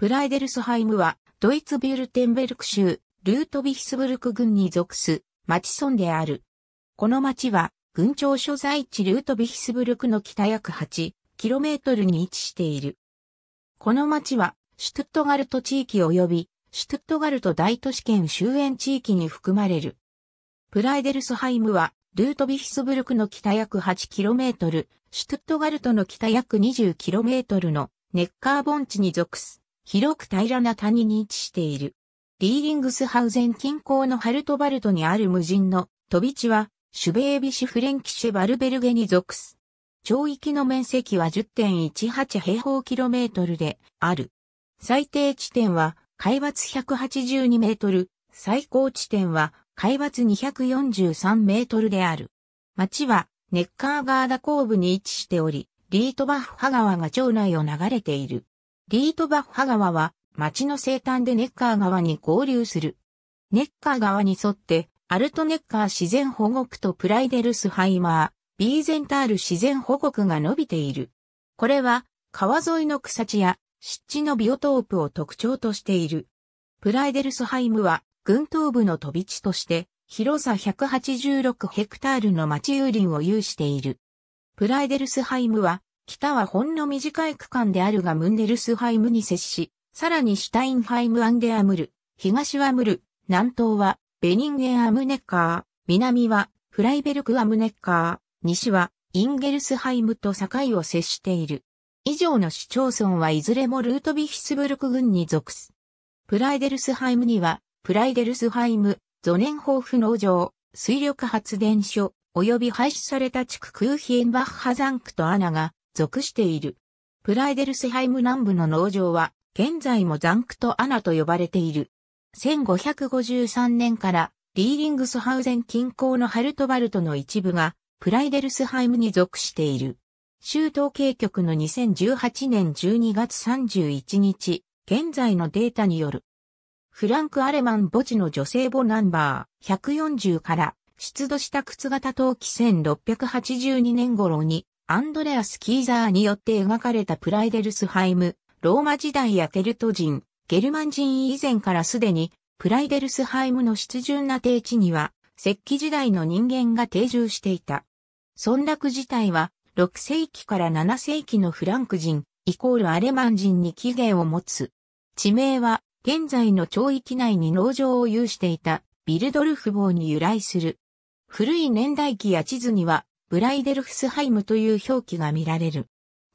プライデルスハイムは、ドイツビュルテンベルク州、ルートビヒスブルク郡に属す、町村である。この町は、郡庁所在地ルートビヒスブルクの北約 8km に位置している。この町は、シュトゥットガルト地域及び、シュトゥットガルト大都市圏周辺地域に含まれる。プライデルスハイムは、ルートビヒスブルクの北約 8km、シュトゥットガルトの北約 20km のネッカー盆地に属す。広く平らな谷に位置している。リーリングスハウゼン近郊のハルトバルトにある無人の飛び地は、シュベービシュフレンキシュバルベルゲに属す。町域の面積は10.18平方キロメートルである。最低地点は海抜182メートル、最高地点は海抜243メートルである。町はネッカーガーダ後部に位置しており、リートバッフハ川が町内を流れている。リートバッハ川は町の西端でネッカー川に合流する。ネッカー川に沿ってアルトネッカー自然保護区とプライデルスハイマー、ビーゼンタール自然保護区が伸びている。これは川沿いの草地や湿地のビオトープを特徴としている。プライデルスハイムは群島部の飛び地として広さ186ヘクタールの町有林を有している。プライデルスハイムは北はほんの短い区間であるがムンデルスハイムに接し、さらにシュタインハイムアンデアムル、東はムル、南東はベニンゲンアムネッカー、南はフライベルクアムネッカー、西はインゲルスハイムと境を接している。以上の市町村はいずれもルートヴィヒスブルク郡に属す。プライデルスハイムには、プライデルスハイム、ゾネンホーフ農場、水力発電所、及び廃止された地区クーヒエンバッハザンクとアナが属している。プライデルスハイム南部の農場は、現在もザンクトアナと呼ばれている。1553年からリーリングスハウゼン近郊のハルトバルトの一部がプライデルスハイムに属している。州統計局の2018年12月31日、現在のデータによる。フランク・アレマン墓地の女性墓ナンバー140から出土した靴型陶器1682年頃にアンドレアス・キーザーによって描かれたプライデルスハイム、ローマ時代やケルト人、ゲルマン人以前からすでに、プライデルスハイムの湿潤な低地には、石器時代の人間が定住していた。村落自体は、6世紀から7世紀のフランク人、イコールアレマン人に起源を持つ。地名は、現在の町域内に農場を有していた、ビルドルフ号に由来する。古い年代記や地図には、ブライデルフスハイムという表記が見られる。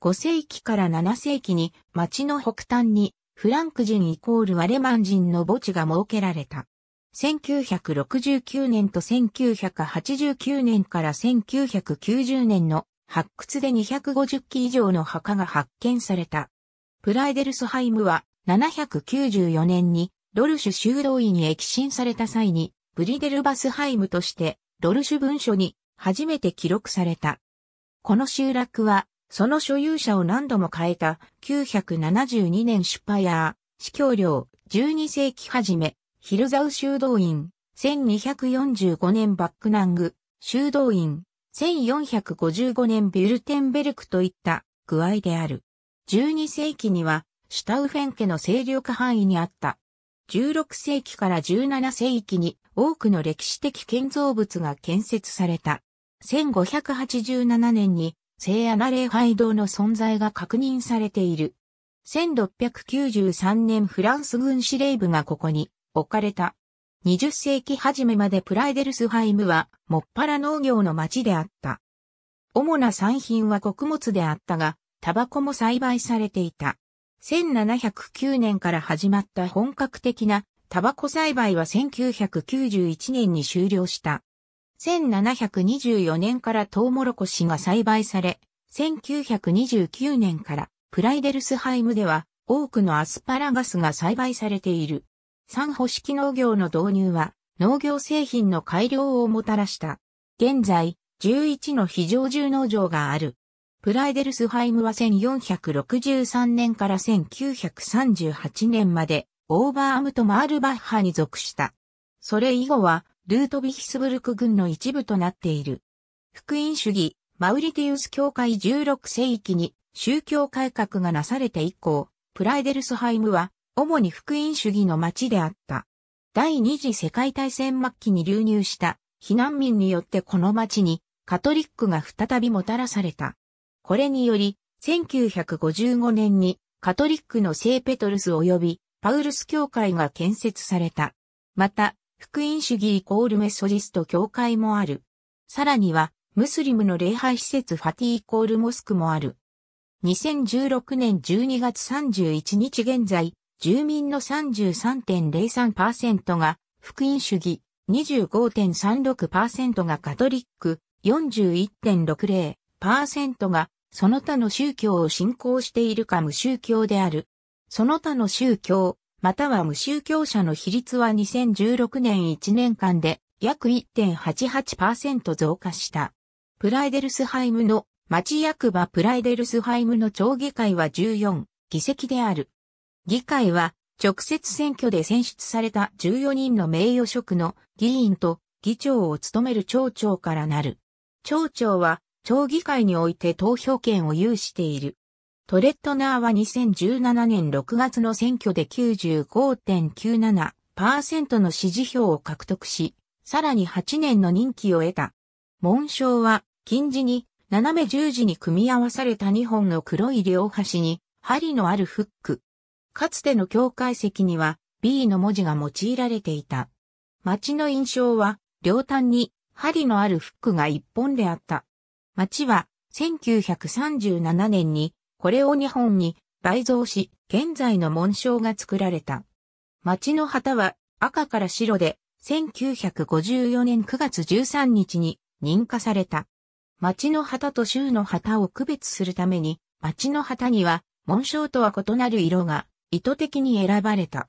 5世紀から7世紀に町の北端にフランク人イコールアレマン人の墓地が設けられた。1969年と1989年から1990年の発掘で250基以上の墓が発見された。プライデルスハイムは794年にロルシュ修道院に駅進された際にブリデルバスハイムとしてロルシュ文書に初めて記録された。この集落は、その所有者を何度も変えた972年シュパヤー、司教領12世紀初め、ヒルザウ修道院1245年バックナング、修道院1455年ビュルテンベルクといった具合である。12世紀にはシュタウフェン家の勢力範囲にあった。16世紀から17世紀に多くの歴史的建造物が建設された。1587年に聖アナ礼拝堂の存在が確認されている。1693年フランス軍司令部がここに置かれた。20世紀初めまでプライデルスハイムはもっぱら農業の町であった。主な産品は穀物であったが、タバコも栽培されていた。1709年から始まった本格的なタバコ栽培は1991年に終了した。1724年からトウモロコシが栽培され、1929年からプライデルスハイムでは多くのアスパラガスが栽培されている。三保式農業の導入は農業製品の改良をもたらした。現在、11の非常住農場がある。プライデルスハイムは1463年から1938年までオーバーアムとマールバッハに属した。それ以後はルートビヒスブルク軍の一部となっている。福音主義、マウリティウス教会16世紀に宗教改革がなされて以降、プライデルスハイムは主に福音主義の町であった。第二次世界大戦末期に流入した避難民によってこの町にカトリックが再びもたらされた。これにより、1955年にカトリックの聖ペトルス及びパウルス教会が建設された。また、福音主義イコールメソジスト教会もある。さらには、ムスリムの礼拝施設ファティイコールモスクもある。2016年12月31日現在、住民の33.03%が福音主義、25.36%がカトリック、41.60%がその他の宗教を信仰しているか無宗教である。その他の宗教、または無宗教者の比率は2016年1年間で約1.88%増加した。プライデルスハイムの町役場プライデルスハイムの町議会は14議席である。議会は直接選挙で選出された14人の名誉職の議員と議長を務める町長からなる。町長は町議会において投票権を有している。トレットナーは2017年6月の選挙で95.97%の支持票を獲得し、さらに8年の任期を得た。紋章は、近似に、斜め十字に組み合わされた2本の黒い両端に、針のあるフック。かつての境界石には、B の文字が用いられていた。街の印象は、両端に、針のあるフックが1本であった。街は、1937年に、これを日本に倍増し、現在の紋章が作られた。町の旗は赤から白で、1954年9月13日に認可された。町の旗と州の旗を区別するために、町の旗には紋章とは異なる色が意図的に選ばれた。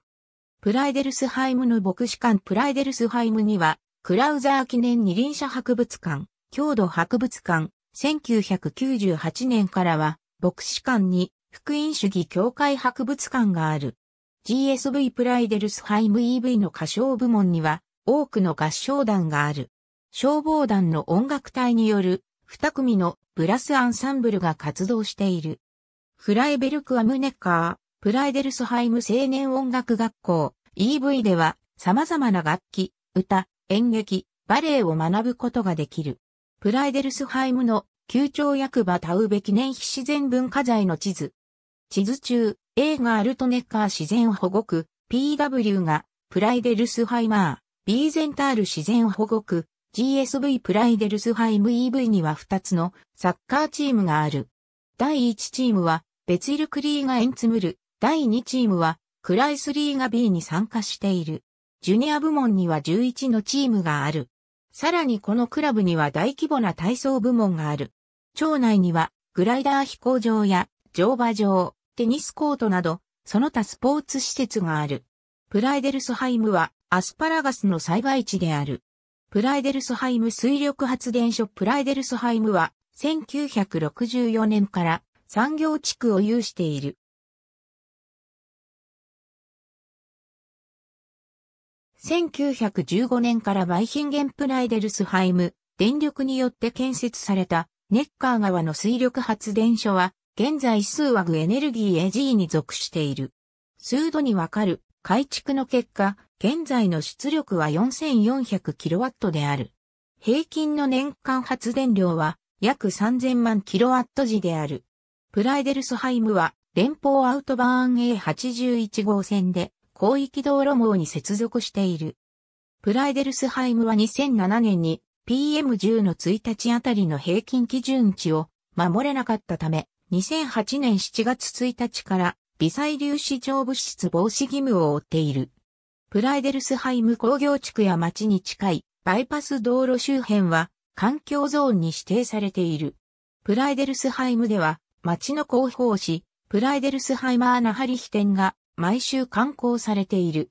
プライデルスハイムの牧師館プライデルスハイムには、クラウザー記念二輪車博物館、郷土博物館、1998年からは、牧師館に福音主義教会博物館がある。GSV プライデルスハイム EV の歌唱部門には多くの合唱団がある。消防団の音楽隊による二組のブラスアンサンブルが活動している。フライベルクアムネッカー、プライデルスハイム青年音楽学校 EV では様々な楽器、歌、演劇、バレエを学ぶことができる。プライデルスハイムの旧町役場田植記念碑自然文化財の地図。地図中、A がアルトネッカー自然保護区、PW が、プライデルスハイマー、B ゼンタール自然保護区、GSV プライデルスハイム EV には2つのサッカーチームがある。第1チームは、ベツイルクリーガエンツムル、第2チームは、クライスリーガ B に参加している。ジュニア部門には11のチームがある。さらにこのクラブには大規模な体操部門がある。町内には、グライダー飛行場や、乗馬場、テニスコートなど、その他スポーツ施設がある。プライデルスハイムは、アスパラガスの栽培地である。プライデルスハイム水力発電所プライデルスハイムは、1964年から産業地区を有している。1915年からバイヒンゲンプライデルスハイム、電力によって建設されたネッカー川の水力発電所は、現在スーワグエネルギーエジーに属している。数度にわかる改築の結果、現在の出力は 4400kW である。平均の年間発電量は約3000万 kW 時である。プライデルスハイムは連邦アウトバーン A81 号線で広域道路網に接続している。プライデルスハイムは2007年に PM10 の1日あたりの平均基準値を守れなかったため、2008年7月1日から微細粒子状物質防止義務を負っている。プライデルスハイム工業地区や町に近いバイパス道路周辺は環境ゾーンに指定されている。プライデルスハイムでは町の広報誌プライデルスハイマーナハリヒ店が毎週刊行されている。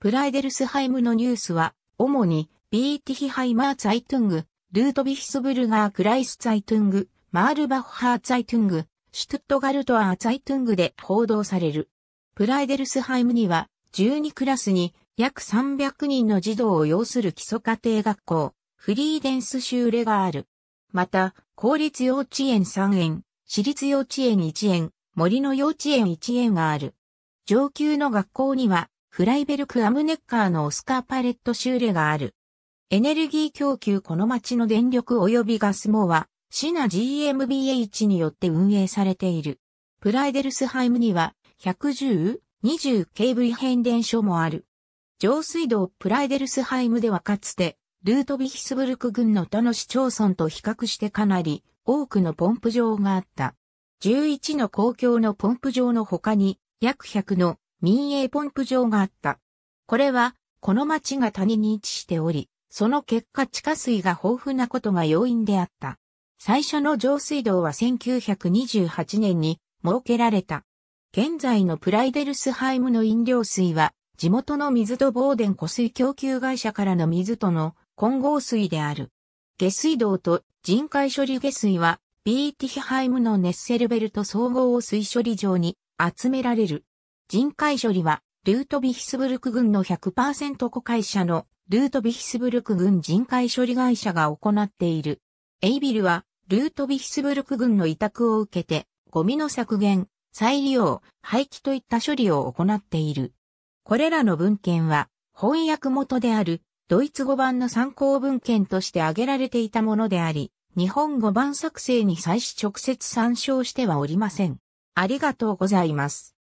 プライデルスハイムのニュースは主にビーティヒハイマーツイトゥング、ルートビヒスブルガークライスツイトゥング、マールバッハーツイトゥング、シュトゥットガルトアーツイトゥングで報道される。プライデルスハイムには、12クラスに約300人の児童を要する基礎家庭学校、フリーデンス修レがある。また、公立幼稚園3園、私立幼稚園1園、森の幼稚園1園がある。上級の学校には、フライベルク・アムネッカーのオスカーパレット修レがある。エネルギー供給この町の電力及びガス網は、シナ GmbH によって運営されている。プライデルスハイムには、110、20kV 変電所もある。上水道プライデルスハイムではかつて、ルートビヒスブルク郡の他の市町村と比較してかなり多くのポンプ場があった。11の公共のポンプ場の他に約100の民営ポンプ場があった。これはこの町が谷に位置しており、その結果地下水が豊富なことが要因であった。最初の上水道は1928年に設けられた。現在のプライデルスハイムの飲料水は、地元の水とボーデン湖水供給会社からの水との混合水である。下水道と人海処理下水は、ビーティヒハイムのネッセルベルト総合水処理場に集められる。人海処理は、ルートビヒスブルク群の100%湖会社のルートビヒスブルク郡人海処理会社が行っている。エイビルは、ルートビヒスブルク郡の委託を受けて、ゴミの削減、再利用、廃棄といった処理を行っている。これらの文献は、翻訳元である、ドイツ語版の参考文献として挙げられていたものであり、日本語版作成に際し直接参照してはおりません。ありがとうございます。